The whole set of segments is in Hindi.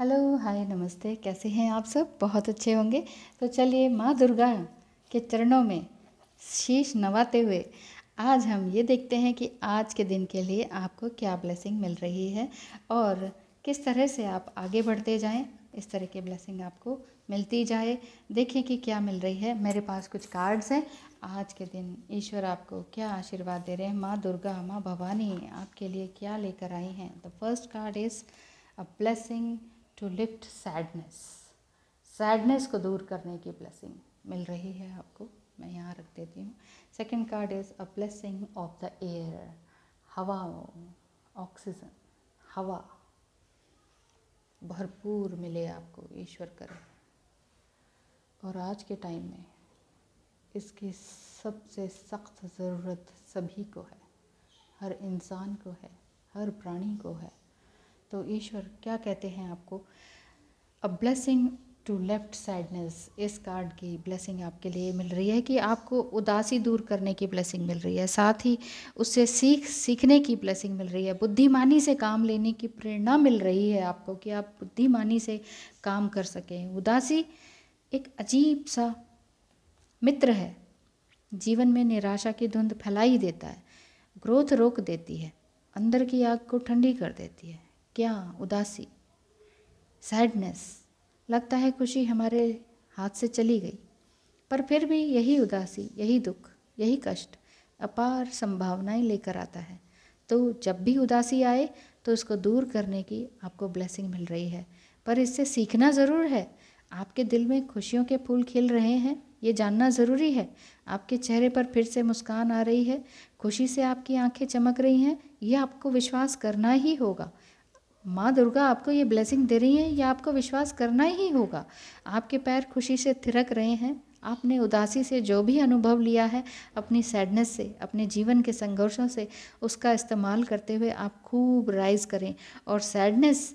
हेलो हाय नमस्ते कैसे हैं आप सब बहुत अच्छे होंगे तो चलिए माँ दुर्गा के चरणों में शीश नवाते हुए आज हम ये देखते हैं कि आज के दिन के लिए आपको क्या ब्लेसिंग मिल रही है और किस तरह से आप आगे बढ़ते जाएं इस तरह की ब्लेसिंग आपको मिलती जाए देखें कि क्या मिल रही है मेरे पास कुछ कार्ड्स हैं आज के दिन ईश्वर आपको क्या आशीर्वाद दे रहे हैं माँ दुर्गा माँ भवानी आपके लिए क्या लेकर आई हैं the first card is a blessing to lift sadness sadness को दूर करने की ब्लेसिंग मिल रही है आपको मैं यहाँ रख देती हूँ second card is a blessing of the air हवा ऑक्सीजन हवा भरपूर मिले आपको ईश्वर करे और आज के टाइम में इसकी सबसे सख्त ज़रूरत सभी को है हर इंसान को है हर प्राणी को है तो ईश्वर क्या कहते हैं आपको a blessing to left sadness इस कार्ड की ब्लेसिंग आपके लिए मिल रही है कि आपको उदासी दूर करने की ब्लेसिंग मिल रही है साथ ही उससे सीख सीखने की ब्लेसिंग मिल रही है बुद्धिमानी से काम लेने की प्रेरणा मिल रही है आपको कि आप बुद्धिमानी से काम कर सकें उदासी एक अजीब सा मित्र है जीवन में निराशा की धुंध फैला ही देता है ग्रोथ रोक देती है अंदर की आग को ठंडी कर देती है क्या उदासी सैडनेस लगता है खुशी हमारे हाथ से चली गई पर फिर भी यही उदासी यही दुख यही कष्ट अपार संभावनाएं लेकर आता है तो जब भी उदासी आए तो उसको दूर करने की आपको ब्लेसिंग मिल रही है पर इससे सीखना ज़रूर है आपके दिल में खुशियों के फूल खिल रहे हैं ये जानना ज़रूरी है आपके चेहरे पर फिर से मुस्कान आ रही है खुशी से आपकी आंखें चमक रही हैं यह आपको विश्वास करना ही होगा माँ दुर्गा आपको ये ब्लेसिंग दे रही हैं या आपको विश्वास करना ही होगा आपके पैर खुशी से थिरक रहे हैं आपने उदासी से जो भी अनुभव लिया है अपनी सैडनेस से अपने जीवन के संघर्षों से उसका इस्तेमाल करते हुए आप खूब राइज करें और सैडनेस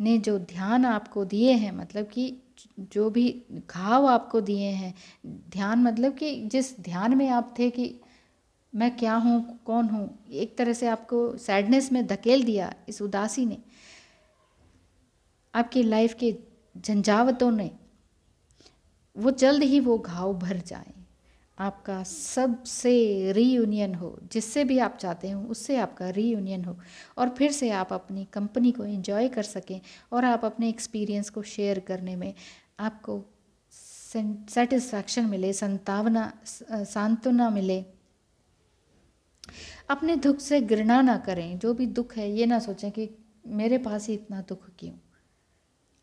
ने जो ध्यान आपको दिए हैं मतलब कि जो भी घाव आपको दिए हैं ध्यान मतलब कि जिस ध्यान में आप थे कि मैं क्या हूँ कौन हूँ एक तरह से आपको सैडनेस में धकेल दिया इस उदासी ने आपकी लाइफ के झंझावतों ने वो जल्द ही वो घाव भर जाए आपका सबसे रीयूनियन हो जिससे भी आप चाहते हो उससे आपका रीयूनियन हो और फिर से आप अपनी कंपनी को एंजॉय कर सकें और आप अपने एक्सपीरियंस को शेयर करने में आपको सेटिस्फैक्शन मिले संतावना सांत्वना मिले अपने दुख से घृणा ना करें जो भी दुख है ये ना सोचें कि मेरे पास ही इतना दुख क्यों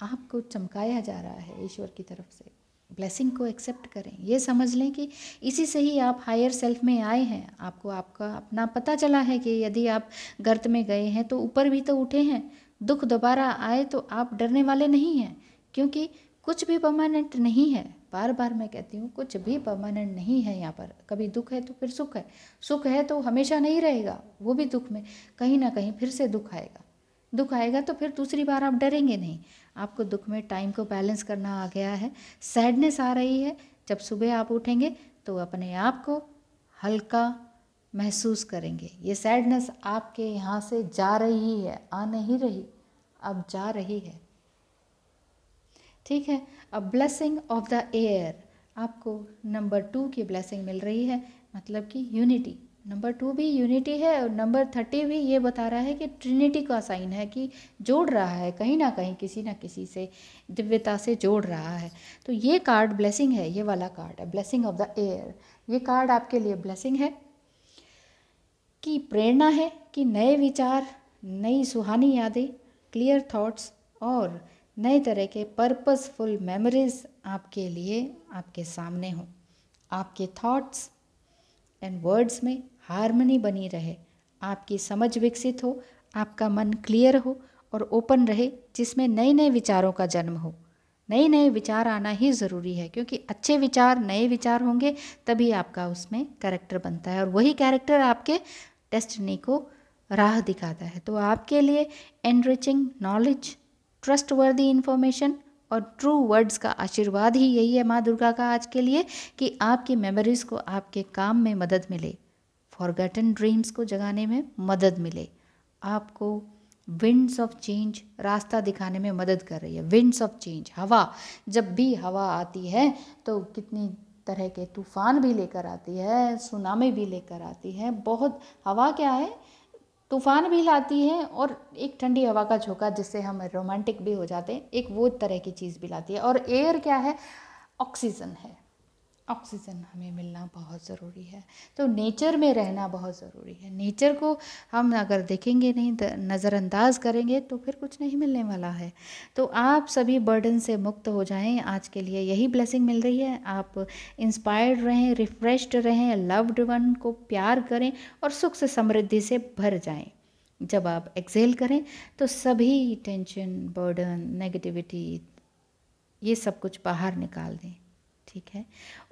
आपको चमकाया जा रहा है ईश्वर की तरफ से ब्लेसिंग को एक्सेप्ट करें ये समझ लें कि इसी से ही आप हायर सेल्फ में आए हैं आपको आपका अपना पता चला है कि यदि आप गर्त में गए हैं तो ऊपर भी तो उठे हैं दुख दोबारा आए तो आप डरने वाले नहीं हैं क्योंकि कुछ भी परमानेंट नहीं है बार बार मैं कहती हूँ कुछ भी परमानेंट नहीं है यहाँ पर कभी दुख है तो फिर सुख है सुख है तो हमेशा नहीं रहेगा वो भी दुख में कहीं ना कहीं फिर से दुख आएगा दुख आएगा तो फिर दूसरी बार आप डरेंगे नहीं आपको दुख में टाइम को बैलेंस करना आ गया है सैडनेस आ रही है जब सुबह आप उठेंगे तो अपने आप को हल्का महसूस करेंगे ये सैडनेस आपके यहाँ से जा रही है आ नहीं रही अब जा रही है ठीक है अब ब्लेसिंग ऑफ द एयर आपको नंबर टू की ब्लेसिंग मिल रही है मतलब कि यूनिटी नंबर टू भी यूनिटी है और नंबर थर्टी भी ये बता रहा है कि ट्रिनिटी का साइन है कि जोड़ रहा है कहीं ना कहीं किसी ना किसी से दिव्यता से जोड़ रहा है तो ये कार्ड ब्लेसिंग है ये वाला कार्ड है ब्लेसिंग ऑफ द एयर ये कार्ड आपके लिए ब्लेसिंग है कि प्रेरणा है कि नए विचार नई सुहानी यादें क्लियर थॉट्स और नए तरह के पर्पसफुल मेमोरीज आपके लिए आपके सामने हों आपके थॉट्स एंड वर्ड्स में हारमनी बनी रहे आपकी समझ विकसित हो आपका मन क्लियर हो और ओपन रहे जिसमें नए नए विचारों का जन्म हो नए नए विचार आना ही ज़रूरी है क्योंकि अच्छे विचार नए विचार होंगे तभी आपका उसमें कैरेक्टर बनता है और वही कैरेक्टर आपके डेस्टिनी को राह दिखाता है तो आपके लिए enriching knowledge trustworthy information और ट्रू वर्ड्स का आशीर्वाद ही यही है माँ दुर्गा का आज के लिए कि आपकी मेमोरीज़ को आपके काम में मदद मिले फॉरगटन ड्रीम्स को जगाने में मदद मिले आपको विंड्स ऑफ चेंज रास्ता दिखाने में मदद कर रही है विंड्स ऑफ चेंज हवा जब भी हवा आती है तो कितनी तरह के तूफान भी लेकर आती है सुनामी भी लेकर आती है बहुत हवा क्या है तूफ़ान भी लाती है और एक ठंडी हवा का झोंका जिससे हम रोमांटिक भी हो जाते हैं एक वो तरह की चीज़ भी लाती है और एयर क्या है ऑक्सीजन है ऑक्सीजन हमें मिलना बहुत ज़रूरी है तो नेचर में रहना बहुत ज़रूरी है नेचर को हम अगर देखेंगे नहीं तो नज़रअंदाज करेंगे तो फिर कुछ नहीं मिलने वाला है तो आप सभी बर्डन से मुक्त हो जाएं आज के लिए यही ब्लेसिंग मिल रही है आप इंस्पायर्ड रहें रिफ्रेश्ड रहें लव्ड वन को प्यार करें और सुख से समृद्धि से भर जाएं जब आप एक्सेल करें तो सभी टेंशन बर्डन नेगेटिविटी ये सब कुछ बाहर निकाल दें ठीक है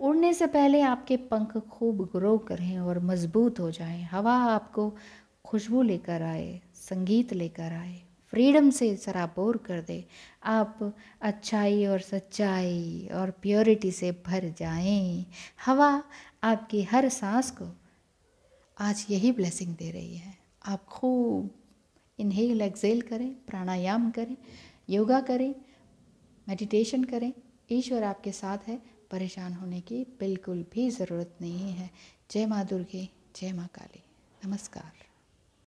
उड़ने से पहले आपके पंख खूब ग्रो करें और मजबूत हो जाएं हवा आपको खुशबू लेकर आए संगीत लेकर आए फ्रीडम से सराबोर कर दे आप अच्छाई और सच्चाई और प्योरिटी से भर जाएं हवा आपकी हर सांस को आज यही ब्लेसिंग दे रही है आप खूब इन्हेल एक्सेल करें प्राणायाम करें योगा करें मेडिटेशन करें ईश्वर आपके साथ है परेशान होने की बिल्कुल भी ज़रूरत नहीं है जय माँ दुर्गे जय माँ काली नमस्कार